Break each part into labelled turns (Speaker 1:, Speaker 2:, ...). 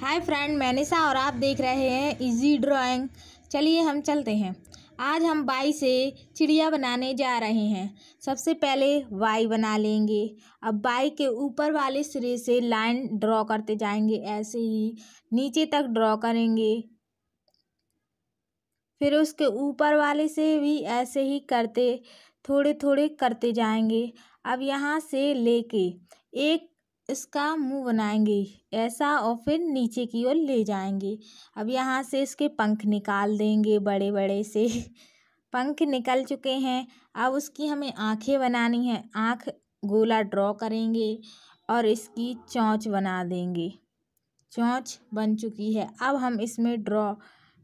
Speaker 1: hi friend मैं निशा और आप देख रहे हैं इजी ड्राइंग चलिए हम चलते हैं आज हम बाई से चिड़िया बनाने जा रहे हैं सबसे पहले वाई बना लेंगे अब बाई के ऊपर वाले सिरे से लाइन ड्रॉ करते जाएंगे ऐसे ही नीचे तक ड्रॉ करेंगे फिर उसके ऊपर वाले से भी ऐसे ही करते थोड़े थोड़े करते जाएंगे अब यहाँ से लेके एक इसका मुँह बनाएंगे ऐसा और फिर नीचे की ओर ले जाएंगे अब यहाँ से इसके पंख निकाल देंगे बड़े बड़े से पंख निकल चुके हैं अब उसकी हमें आँखें बनानी है आँख गोला ड्रॉ करेंगे और इसकी चोंच बना देंगे चोंच बन चुकी है अब हम इसमें ड्रॉ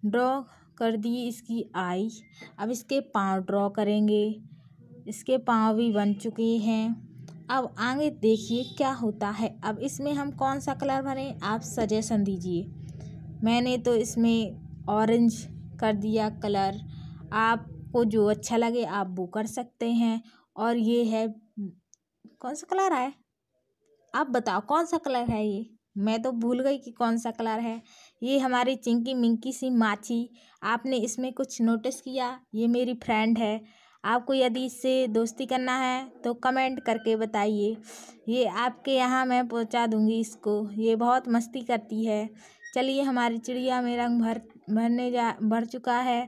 Speaker 1: ड्रॉ कर दिए इसकी आई अब इसके पाँव ड्रॉ करेंगे इसके पाँव भी बन चुके हैं अब आगे देखिए क्या होता है अब इसमें हम कौन सा कलर भरें आप सजेशन दीजिए मैंने तो इसमें ऑरेंज कर दिया कलर आपको जो अच्छा लगे आप वो कर सकते हैं और ये है कौन सा कलर है आप बताओ कौन सा कलर है ये मैं तो भूल गई कि कौन सा कलर है ये हमारी चिंकी मिंकी सी माछी आपने इसमें कुछ नोटिस किया ये मेरी फ्रेंड है आपको यदि इससे दोस्ती करना है तो कमेंट करके बताइए ये आपके यहाँ मैं पहुँचा दूँगी इसको ये बहुत मस्ती करती है चलिए हमारी चिड़िया में रंग भर भरने जा भर चुका है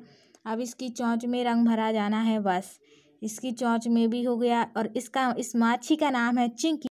Speaker 1: अब इसकी चौंच में रंग भरा जाना है बस इसकी चौंच में भी हो गया और इसका इस माछी का नाम है चिंकी